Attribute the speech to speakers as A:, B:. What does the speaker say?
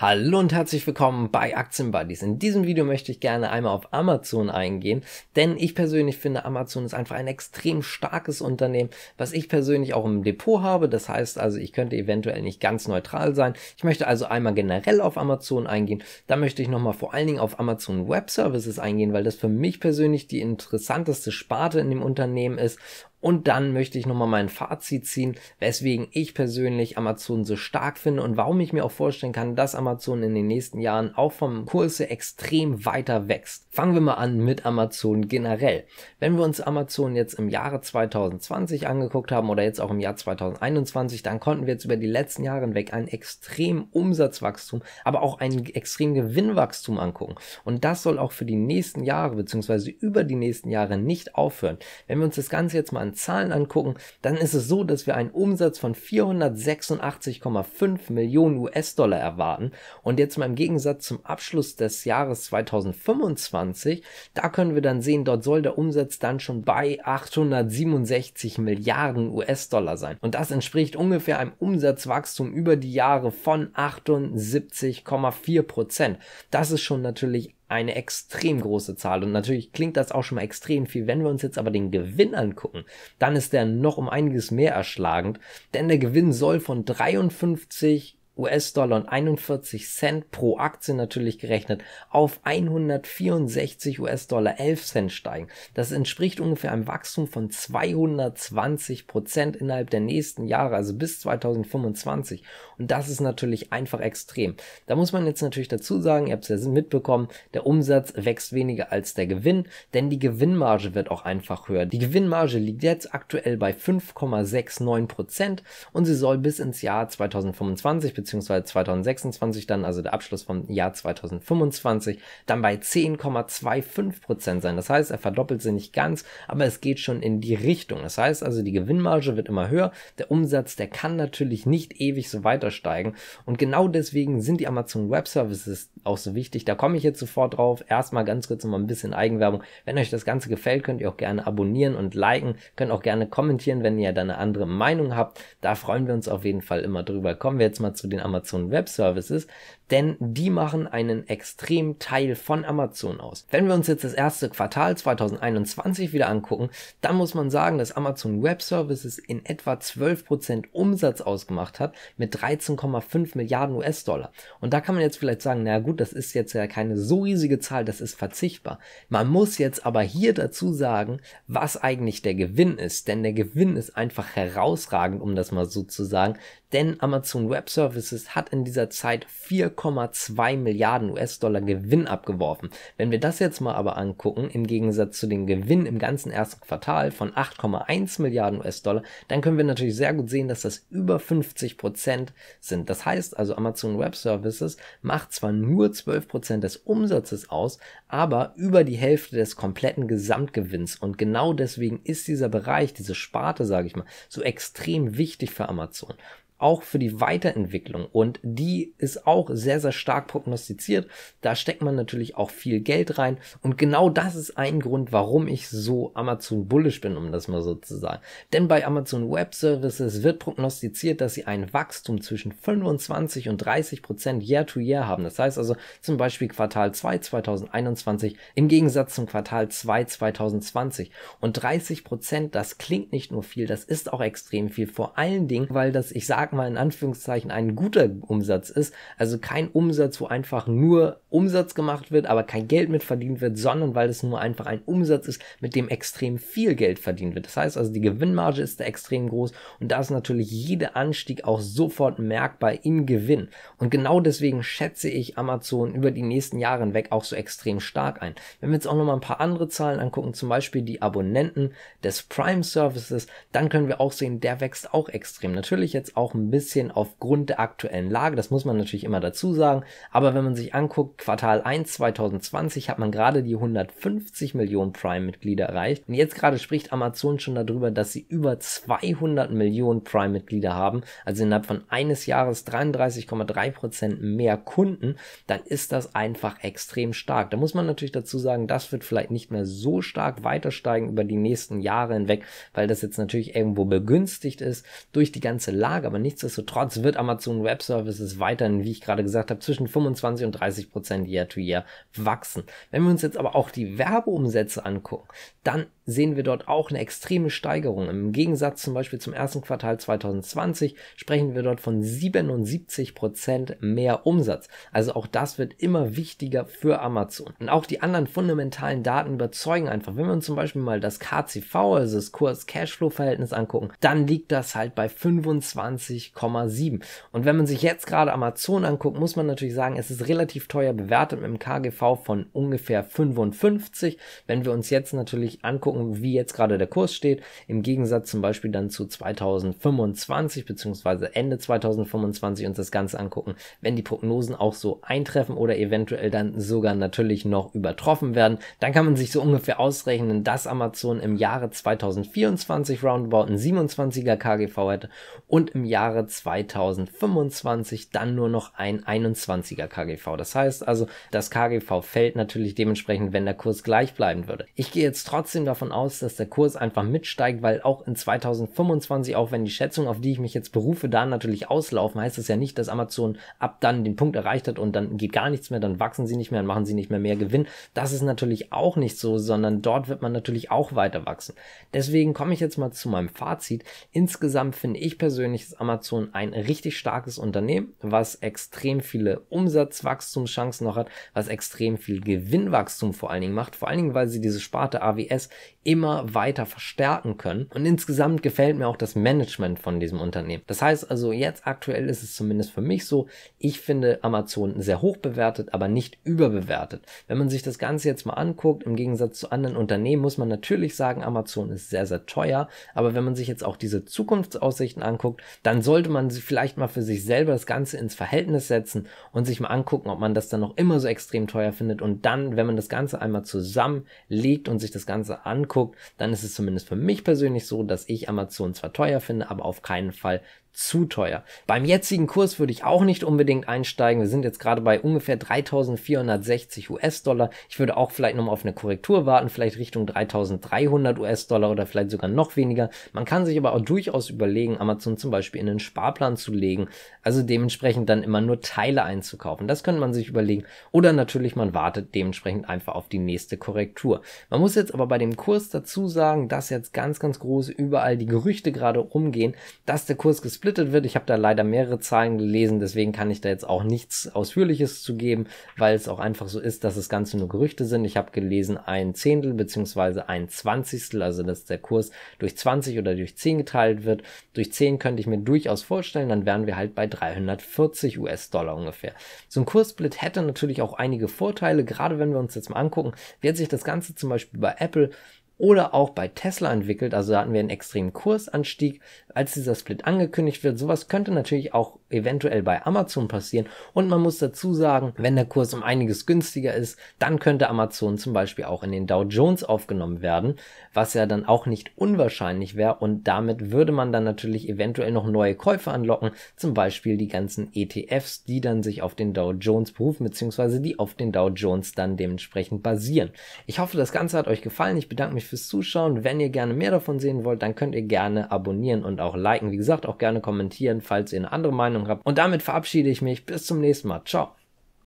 A: Hallo und herzlich willkommen bei Aktienbuddies. In diesem Video möchte ich gerne einmal auf Amazon eingehen, denn ich persönlich finde Amazon ist einfach ein extrem starkes Unternehmen, was ich persönlich auch im Depot habe. Das heißt also, ich könnte eventuell nicht ganz neutral sein. Ich möchte also einmal generell auf Amazon eingehen. Dann möchte ich nochmal vor allen Dingen auf Amazon Web Services eingehen, weil das für mich persönlich die interessanteste Sparte in dem Unternehmen ist und dann möchte ich nochmal mein Fazit ziehen, weswegen ich persönlich Amazon so stark finde und warum ich mir auch vorstellen kann, dass Amazon in den nächsten Jahren auch vom Kurse extrem weiter wächst. Fangen wir mal an mit Amazon generell. Wenn wir uns Amazon jetzt im Jahre 2020 angeguckt haben oder jetzt auch im Jahr 2021, dann konnten wir jetzt über die letzten Jahre hinweg ein extrem Umsatzwachstum, aber auch ein extrem Gewinnwachstum angucken. Und das soll auch für die nächsten Jahre bzw. über die nächsten Jahre nicht aufhören. Wenn wir uns das Ganze jetzt mal an Zahlen angucken, dann ist es so, dass wir einen Umsatz von 486,5 Millionen US-Dollar erwarten. Und jetzt mal im Gegensatz zum Abschluss des Jahres 2025, da können wir dann sehen, dort soll der Umsatz dann schon bei 867 Milliarden US-Dollar sein. Und das entspricht ungefähr einem Umsatzwachstum über die Jahre von 78,4 Prozent. Das ist schon natürlich eine extrem große Zahl. Und natürlich klingt das auch schon mal extrem viel. Wenn wir uns jetzt aber den Gewinn angucken, dann ist der noch um einiges mehr erschlagend, denn der Gewinn soll von 53 US-Dollar und 41 Cent pro Aktie natürlich gerechnet auf 164 US-Dollar 11 Cent steigen. Das entspricht ungefähr einem Wachstum von 220 Prozent innerhalb der nächsten Jahre, also bis 2025. Und das ist natürlich einfach extrem. Da muss man jetzt natürlich dazu sagen, ihr habt es ja mitbekommen, der Umsatz wächst weniger als der Gewinn, denn die Gewinnmarge wird auch einfach höher. Die Gewinnmarge liegt jetzt aktuell bei 5,69 Prozent und sie soll bis ins Jahr 2025 bzw beziehungsweise 2026 dann, also der Abschluss vom Jahr 2025, dann bei 10,25 Prozent sein. Das heißt, er verdoppelt sie nicht ganz, aber es geht schon in die Richtung. Das heißt also, die Gewinnmarge wird immer höher. Der Umsatz, der kann natürlich nicht ewig so weiter steigen. Und genau deswegen sind die Amazon Web Services auch so wichtig. Da komme ich jetzt sofort drauf. Erstmal ganz kurz nochmal ein bisschen Eigenwerbung. Wenn euch das Ganze gefällt, könnt ihr auch gerne abonnieren und liken. Könnt auch gerne kommentieren, wenn ihr da eine andere Meinung habt. Da freuen wir uns auf jeden Fall immer drüber. Kommen wir jetzt mal zu den den Amazon Web Services, denn die machen einen extremen Teil von Amazon aus. Wenn wir uns jetzt das erste Quartal 2021 wieder angucken, dann muss man sagen, dass Amazon Web Services in etwa 12% Umsatz ausgemacht hat mit 13,5 Milliarden US-Dollar. Und da kann man jetzt vielleicht sagen, na gut, das ist jetzt ja keine so riesige Zahl, das ist verzichtbar. Man muss jetzt aber hier dazu sagen, was eigentlich der Gewinn ist, denn der Gewinn ist einfach herausragend, um das mal so zu sagen, denn Amazon Web Services hat in dieser Zeit 4,2 Milliarden US-Dollar Gewinn abgeworfen. Wenn wir das jetzt mal aber angucken, im Gegensatz zu dem Gewinn im ganzen ersten Quartal von 8,1 Milliarden US-Dollar, dann können wir natürlich sehr gut sehen, dass das über 50 Prozent sind. Das heißt also, Amazon Web Services macht zwar nur 12 Prozent des Umsatzes aus, aber über die Hälfte des kompletten Gesamtgewinns. Und genau deswegen ist dieser Bereich, diese Sparte, sage ich mal, so extrem wichtig für Amazon auch für die Weiterentwicklung und die ist auch sehr, sehr stark prognostiziert. Da steckt man natürlich auch viel Geld rein und genau das ist ein Grund, warum ich so Amazon bullish bin, um das mal so zu sagen. Denn bei Amazon Web Services wird prognostiziert, dass sie ein Wachstum zwischen 25 und 30 Prozent year to year haben. Das heißt also zum Beispiel Quartal 2 2021 im Gegensatz zum Quartal 2 2020 und 30 Prozent, das klingt nicht nur viel, das ist auch extrem viel, vor allen Dingen, weil das, ich sage sag mal in Anführungszeichen, ein guter Umsatz ist. Also kein Umsatz, wo einfach nur Umsatz gemacht wird, aber kein Geld mit verdient wird, sondern weil es nur einfach ein Umsatz ist, mit dem extrem viel Geld verdient wird. Das heißt also, die Gewinnmarge ist da extrem groß und da ist natürlich jeder Anstieg auch sofort merkbar im Gewinn. Und genau deswegen schätze ich Amazon über die nächsten Jahre hinweg auch so extrem stark ein. Wenn wir jetzt auch nochmal ein paar andere Zahlen angucken, zum Beispiel die Abonnenten des Prime Services, dann können wir auch sehen, der wächst auch extrem. Natürlich jetzt auch ein bisschen aufgrund der aktuellen Lage, das muss man natürlich immer dazu sagen, aber wenn man sich anguckt, Quartal 1 2020 hat man gerade die 150 Millionen Prime-Mitglieder erreicht. Und jetzt gerade spricht Amazon schon darüber, dass sie über 200 Millionen Prime-Mitglieder haben, also innerhalb von eines Jahres 33,3% Prozent mehr Kunden, dann ist das einfach extrem stark. Da muss man natürlich dazu sagen, das wird vielleicht nicht mehr so stark weiter steigen über die nächsten Jahre hinweg, weil das jetzt natürlich irgendwo begünstigt ist durch die ganze Lage. Aber nichtsdestotrotz wird Amazon Web Services weiterhin, wie ich gerade gesagt habe, zwischen 25 und 30 Prozent die Jahr to Year wachsen. Wenn wir uns jetzt aber auch die Werbeumsätze angucken, dann sehen wir dort auch eine extreme Steigerung. Im Gegensatz zum Beispiel zum ersten Quartal 2020 sprechen wir dort von 77% Prozent mehr Umsatz. Also auch das wird immer wichtiger für Amazon. Und auch die anderen fundamentalen Daten überzeugen einfach. Wenn wir uns zum Beispiel mal das KCV, also das Kurs-Cashflow-Verhältnis angucken, dann liegt das halt bei 25,7. Und wenn man sich jetzt gerade Amazon anguckt, muss man natürlich sagen, es ist relativ teuer bewertet mit einem KGV von ungefähr 55. Wenn wir uns jetzt natürlich angucken, wie jetzt gerade der Kurs steht, im Gegensatz zum Beispiel dann zu 2025 bzw. Ende 2025 uns das Ganze angucken, wenn die Prognosen auch so eintreffen oder eventuell dann sogar natürlich noch übertroffen werden, dann kann man sich so ungefähr ausrechnen, dass Amazon im Jahre 2024 roundabout ein 27er KGV hätte und im Jahre 2025 dann nur noch ein 21er KGV. Das heißt also das KGV fällt natürlich dementsprechend, wenn der Kurs gleich bleiben würde. Ich gehe jetzt trotzdem davon aus, dass der Kurs einfach mitsteigt, weil auch in 2025, auch wenn die Schätzungen, auf die ich mich jetzt berufe, da natürlich auslaufen, heißt das ja nicht, dass Amazon ab dann den Punkt erreicht hat und dann geht gar nichts mehr, dann wachsen sie nicht mehr, dann machen sie nicht mehr mehr Gewinn. Das ist natürlich auch nicht so, sondern dort wird man natürlich auch weiter wachsen. Deswegen komme ich jetzt mal zu meinem Fazit. Insgesamt finde ich persönlich, ist Amazon ein richtig starkes Unternehmen, was extrem viele Umsatzwachstumschancen Chancen noch hat, was extrem viel Gewinnwachstum vor allen Dingen macht. Vor allen Dingen, weil sie diese Sparte AWS immer weiter verstärken können. Und insgesamt gefällt mir auch das Management von diesem Unternehmen. Das heißt also, jetzt aktuell ist es zumindest für mich so, ich finde Amazon sehr hoch bewertet, aber nicht überbewertet. Wenn man sich das Ganze jetzt mal anguckt, im Gegensatz zu anderen Unternehmen, muss man natürlich sagen, Amazon ist sehr, sehr teuer. Aber wenn man sich jetzt auch diese Zukunftsaussichten anguckt, dann sollte man vielleicht mal für sich selber das Ganze ins Verhältnis setzen und sich mal angucken, ob man das dann noch noch immer so extrem teuer findet. Und dann, wenn man das Ganze einmal zusammenlegt und sich das Ganze anguckt, dann ist es zumindest für mich persönlich so, dass ich Amazon zwar teuer finde, aber auf keinen Fall zu teuer. Beim jetzigen Kurs würde ich auch nicht unbedingt einsteigen. Wir sind jetzt gerade bei ungefähr 3460 US-Dollar. Ich würde auch vielleicht nochmal auf eine Korrektur warten, vielleicht Richtung 3300 US-Dollar oder vielleicht sogar noch weniger. Man kann sich aber auch durchaus überlegen, Amazon zum Beispiel in den Sparplan zu legen, also dementsprechend dann immer nur Teile einzukaufen. Das könnte man sich überlegen. Oder natürlich, man wartet dementsprechend einfach auf die nächste Korrektur. Man muss jetzt aber bei dem Kurs dazu sagen, dass jetzt ganz, ganz groß überall die Gerüchte gerade rumgehen, dass der Kurs gesplittet wird. Ich habe da leider mehrere Zahlen gelesen, deswegen kann ich da jetzt auch nichts Ausführliches zu geben, weil es auch einfach so ist, dass das Ganze nur Gerüchte sind. Ich habe gelesen, ein Zehntel beziehungsweise ein Zwanzigstel, also dass der Kurs durch 20 oder durch 10 geteilt wird. Durch 10 könnte ich mir durchaus vorstellen, dann wären wir halt bei 340 US-Dollar ungefähr. So ein Kurssplit hätte natürlich auch einige Vorteile, gerade wenn wir uns jetzt mal angucken, wird sich das Ganze zum Beispiel bei Apple oder auch bei Tesla entwickelt. Also da hatten wir einen extremen Kursanstieg, als dieser Split angekündigt wird. Sowas könnte natürlich auch eventuell bei Amazon passieren. Und man muss dazu sagen, wenn der Kurs um einiges günstiger ist, dann könnte Amazon zum Beispiel auch in den Dow Jones aufgenommen werden, was ja dann auch nicht unwahrscheinlich wäre. Und damit würde man dann natürlich eventuell noch neue Käufer anlocken, zum Beispiel die ganzen ETFs, die dann sich auf den Dow Jones berufen, beziehungsweise die auf den Dow Jones dann dementsprechend basieren. Ich hoffe, das Ganze hat euch gefallen. Ich bedanke mich fürs Zuschauen. Wenn ihr gerne mehr davon sehen wollt, dann könnt ihr gerne abonnieren und auch liken. Wie gesagt, auch gerne kommentieren, falls ihr eine andere Meinung habt. Und damit verabschiede ich mich. Bis zum nächsten Mal. Ciao.